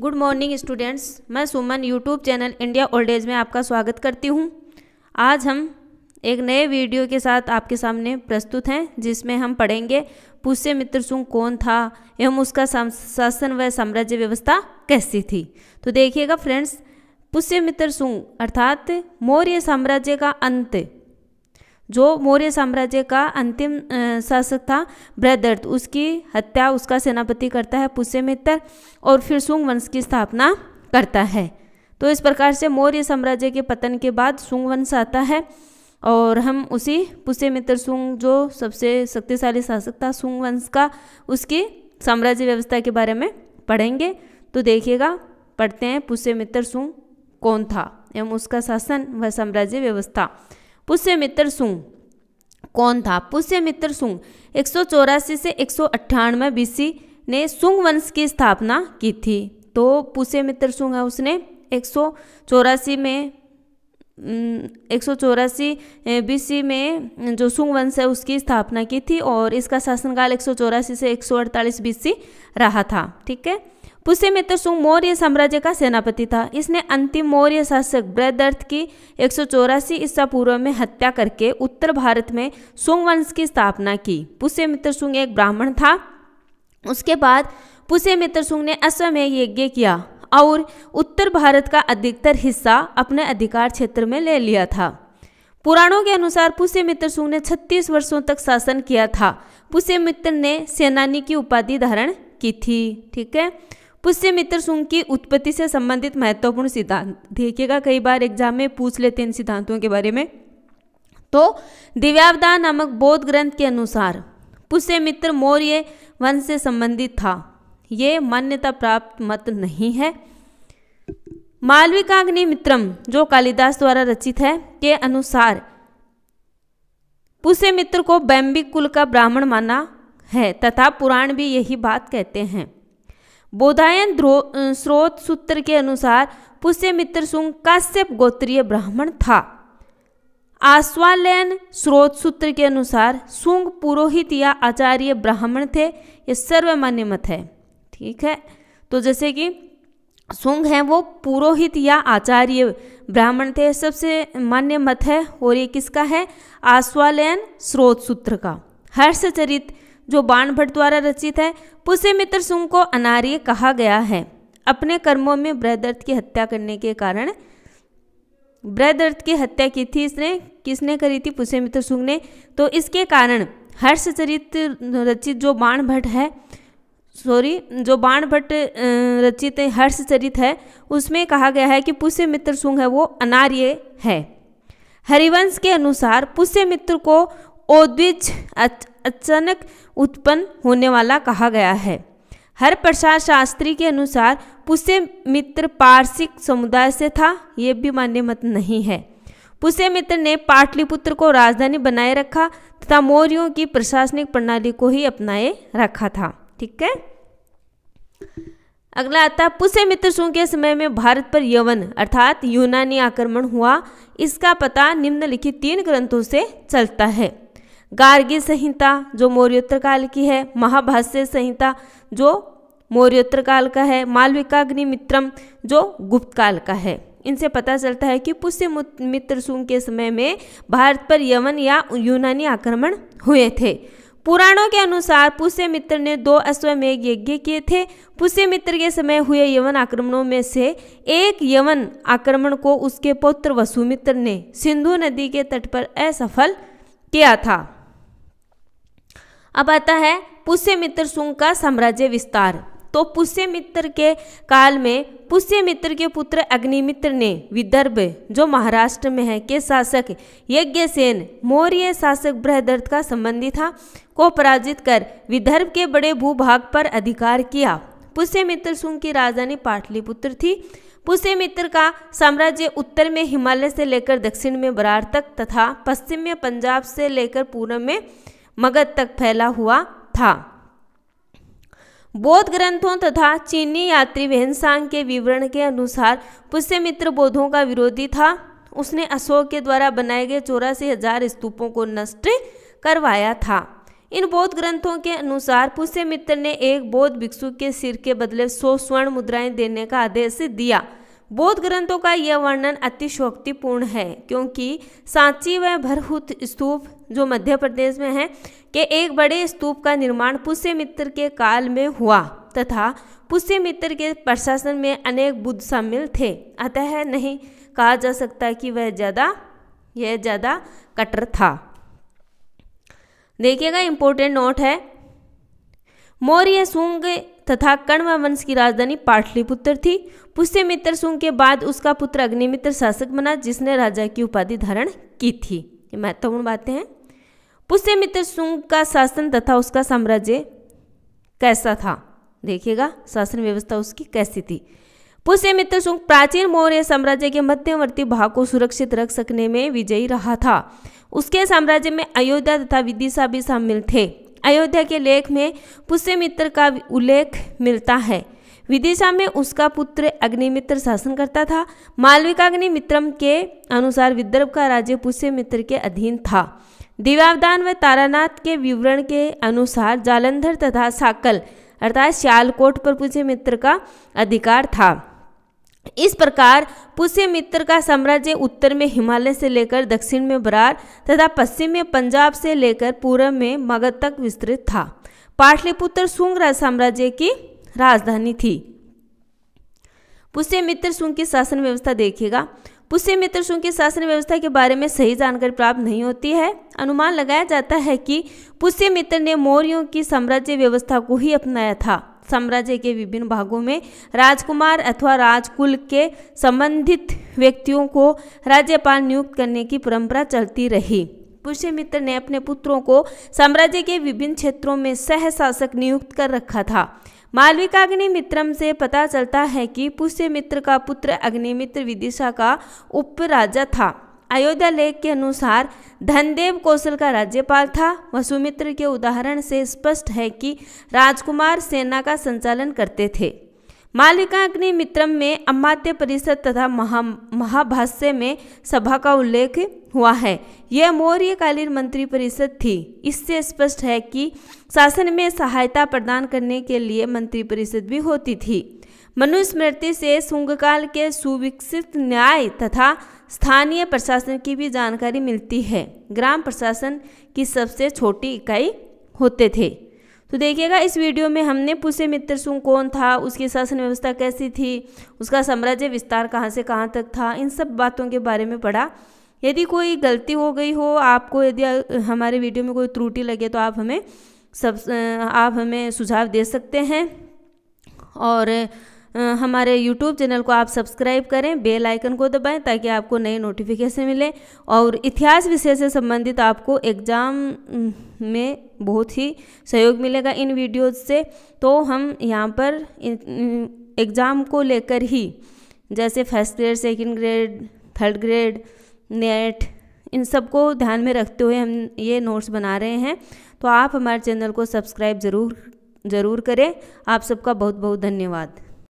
good morning students मैं Suman YouTube channel India old age में आपका स्वागत करती हूँ आज हम एक नए वीडियो के साथ आपके सामने प्रस्तुत हैं जिसमें हम पढ़ेंगे पुष्य मित्र सुंग कौन था एवं उसका शासन व साम्राज्य व्यवस्था कैसी थी तो देखिएगा फ्रेंड्स पुष्य मित्र सुंग अर्थात मौर्य साम्राज्य का अंत जो मौर्य साम्राज्य का अंतिम शासक था बृहदर्थ उसकी हत्या उसका सेनापति करता है पुष्यमित्र और फिर सुंग वंश की स्थापना करता है तो इस प्रकार से मौर्य साम्राज्य के पतन के बाद सुंग वंश आता है और हम उसी पुष्यमित्र सुंग जो सबसे शक्तिशाली शासक था शुंग वंश का उसकी साम्राज्य व्यवस्था के बारे में पढ़ेंगे तो देखिएगा पढ़ते हैं पुष्यमित्र सुंग कौन था एवं उसका शासन व साम्राज्य व्यवस्था पुष्य मित्र सुंग कौन था पुष्य मित्र सुंग एक से एक सौ अट्ठानवे बीसी ने सुंग वंश की स्थापना की थी तो पुष्य मित्र सुंग है उसने एक में एक सौ चौरासी बीसी में जो सुंग वंश है उसकी स्थापना की थी और इसका शासनकाल एक सौ चौरासी से एक सौ अड़तालीस बीसी रहा था ठीक है पुष्यमित्र तो सिंह मौर्य साम्राज्य का सेनापति था इसने अंतिम मौर्य शासक ब्रदर्थ की एक ईसा पूर्व में हत्या करके उत्तर भारत में सुंग वंश की स्थापना की पुष्यमित्र तो सिंह एक ब्राह्मण था उसके बाद पुष्यमित्र तो सिंह ने अश्वमेघ यज्ञ किया और उत्तर भारत का अधिकतर हिस्सा अपने अधिकार क्षेत्र में ले लिया था पुराणों के अनुसार पुष्यमित्र सुंग ने 36 वर्षों तक शासन किया था पुष्यमित्र ने सेनानी की उपाधि धारण की थी ठीक है पुष्य मित्र सुंग की उत्पत्ति से संबंधित महत्वपूर्ण सिद्धांत देखिएगा कई बार एग्जाम में पूछ लेते हैं इन सिद्धांतों के बारे में तो दिव्यावदान नामक बौद्ध ग्रंथ के अनुसार पुष्य मित्र मौर्य वंश से संबंधित था ये मान्यता प्राप्त मत नहीं है मालविकाग्नि मित्रम जो कालिदास द्वारा रचित है के अनुसार पुष्य मित्र को बैम्बिक कुल का ब्राह्मण माना है तथा पुराण भी यही बात कहते हैं बोधायन स्रोत सूत्र के अनुसार पुष्यमित्र सुंग काश्यप गोत्रीय ब्राह्मण था आश्वालयन स्रोत सूत्र के अनुसार सुंग पुरोहित या आचार्य ब्राह्मण थे ये सर्वमान्य मत है ठीक है तो जैसे कि सुंग हैं वो पुरोहित या आचार्य ब्राह्मण थे सबसे मान्य मत है और ये किसका है आश्वालयन स्रोत सूत्र का हर्षचरित जो बाण भट्ट द्वारा रचित है पुष्यमित्र सुंग को अनार्य कहा गया है अपने कर्मों में बृहदर्थ की हत्या करने के कारण बृहदर्थ की हत्या की थी इसने किसने करी थी पुष्यमित्र सुंग ने तो इसके कारण हर्षचरित रचित जो बाण भट्ट है सॉरी जो बाण भट्ट रचित हर्षचरित है उसमें कहा गया है कि पुष्यमित्र सुंग है वो अनार्य है हरिवंश के अनुसार पुष्यमित्र को ओद्विज अचानक उत्पन्न होने वाला कहा गया है हर प्रसाद शास्त्री के अनुसार पुष्य मित्र पारसिक समुदाय से था ये भी मान्य मत नहीं है पुष्य मित्र ने पाटलिपुत्र को राजधानी बनाए रखा तथा मौर्यों की प्रशासनिक प्रणाली को ही अपनाए रखा था ठीक है अगला आता है मित्र शुंग के समय में भारत पर यवन अर्थात यूनानी आक्रमण हुआ इसका पता निम्नलिखित तीन ग्रंथों से चलता है गार्गी संहिता जो मौर्योत्तर काल की है महाभाष्य संहिता जो मौर्योत्तर काल का है मालविकाग्नि मित्रम जो गुप्त काल का है इनसे पता चलता है कि पुष्य मित्र सुंग के समय में भारत पर यमन या यूनानी आक्रमण हुए थे पुराणों के अनुसार पुष्य मित्र ने दो अश्वमेघ यज्ञ किए थे पुष्य मित्र के समय हुए यवन आक्रमणों में से एक यवन आक्रमण को उसके पुत्र वसुमित्र ने सिंधु नदी के तट पर असफल किया था अब आता है पुष्यमित्र सुंग का साम्राज्य विस्तार तो पुष्यमित्र के काल में पुष्यमित्र के पुत्र अग्निमित्र ने विदर्भ जो महाराष्ट्र में है के शासक यज्ञसेन मौर्य शासक बृहदर्थ का संबंधी था को पराजित कर विदर्भ के बड़े भूभाग पर अधिकार किया पुष्यमित्र सुंग की राजधानी पाटलिपुत्र थी पुष्यमित्र का साम्राज्य उत्तर में हिमालय से लेकर दक्षिण में बरार तक तथा पश्चिम में पंजाब से लेकर पूर्व में मगध तक फैला हुआ था बौद्ध ग्रंथों तथा चीनी यात्री वेहनसांग के विवरण के अनुसार पुष्यमित्र बौद्धों का विरोधी था उसने अशोक के द्वारा बनाए गए चौरासी हजार स्तूपों को नष्ट करवाया था इन बौद्ध ग्रंथों के अनुसार पुष्यमित्र ने एक बौद्ध भिक्षु के सिर के बदले सौ स्वर्ण मुद्राएं देने का आदेश दिया बौद्ध ग्रंथों का यह वर्णन अतिशोक्तिपूर्ण है क्योंकि सांची व भरहुत स्तूप जो मध्य प्रदेश में है के एक बड़े स्तूप का निर्माण पुष्यमित्र के काल में हुआ तथा पुष्यमित्र के प्रशासन में अनेक बुद्ध शामिल थे अतः नहीं कहा जा सकता कि वह ज़्यादा यह ज़्यादा कटर था देखिएगा इम्पोर्टेंट नोट है मौर्य शुंग तथा कण्व वंश की राजधानी पाटलिपुत्र थी पुष्यमित्र सुंग के बाद उसका पुत्र अग्निमित्र शासक बना जिसने राजा की उपाधि धारण की थी ये महत्वपूर्ण बातें हैं पुष्यमित्र सुंग का शासन तथा उसका साम्राज्य कैसा था देखिएगा शासन व्यवस्था उसकी कैसी थी पुष्यमित्र सुंग प्राचीन मौर्य साम्राज्य के मध्यवर्ती भाग को सुरक्षित रख सकने में विजयी रहा था उसके साम्राज्य में अयोध्या तथा विदिशा भी शामिल थे अयोध्या के लेख में पुष्यमित्र का उल्लेख मिलता है विदिशा में उसका पुत्र अग्निमित्र शासन करता था मालविका अग्निमित्रम के अनुसार विदर्भ का राज्य पुष्यमित्र के अधीन था दिव्यावदान व तारानाथ के विवरण के अनुसार जालंधर तथा साकल अर्थात श्यालकोट पर पुष्य मित्र का अधिकार था इस प्रकार पुष्य मित्र का साम्राज्य उत्तर में हिमालय से लेकर दक्षिण में बरार तथा पश्चिम में पंजाब से लेकर पूर्व में मगध तक विस्तृत था पाटलिपुत्र शुंग साम्राज्य की राजधानी थी पुष्यमित्र सुंग की शासन व्यवस्था देखिएगा पुष्यमित्र सुंग की शासन व्यवस्था के बारे में सही जानकारी प्राप्त नहीं होती है अनुमान लगाया जाता है कि पुष्यमित्र ने मौर्यों की साम्राज्य व्यवस्था को ही अपनाया था साम्राज्य के विभिन्न भागों में राजकुमार अथवा राजकुल के संबंधित व्यक्तियों को राज्यपाल नियुक्त करने की परंपरा चलती रही पुष्यमित्र ने अपने पुत्रों को साम्राज्य के विभिन्न क्षेत्रों में सह शासक नियुक्त कर रखा था मालविका अग्निमित्रम से पता चलता है कि पुष्यमित्र का पुत्र अग्निमित्र विदिशा का उपराजा था अयोध्या लेख के अनुसार धनदेव कौशल का राज्यपाल था वसुमित्र के उदाहरण से स्पष्ट है कि राजकुमार सेना का संचालन करते थे मालिकाग्नि मित्रम में अमात्य परिषद तथा महा महाभाष्य में सभा का उल्लेख हुआ है यह मौर्यकालीन मंत्री परिषद थी इससे स्पष्ट है कि शासन में सहायता प्रदान करने के लिए मंत्री परिषद भी होती थी मनुस्मृति से शुंगकाल के सुविकसित न्याय तथा स्थानीय प्रशासन की भी जानकारी मिलती है ग्राम प्रशासन की सबसे छोटी इकाई होते थे तो देखिएगा इस वीडियो में हमने पूछे मित्र सुंग कौन था उसकी शासन व्यवस्था कैसी थी उसका साम्राज्य विस्तार कहाँ से कहाँ तक था इन सब बातों के बारे में पढ़ा यदि कोई गलती हो गई हो आपको यदि हमारे वीडियो में कोई त्रुटि लगे तो आप हमें सब आप हमें सुझाव दे सकते हैं और हमारे यूट्यूब चैनल को आप सब्सक्राइब करें बेल आइकन को दबाएं ताकि आपको नए नोटिफिकेशन मिले और इतिहास विषय से संबंधित आपको एग्ज़ाम में बहुत ही सहयोग मिलेगा इन वीडियोज़ से तो हम यहाँ पर एग्ज़ाम को लेकर ही जैसे first grade second grade third grade net इन सब को ध्यान में रखते हुए हम ये नोट्स बना रहे हैं तो आप हमारे चैनल को सब्सक्राइब ज़रूर ज़रूर करें आप सबका बहुत बहुत धन्यवाद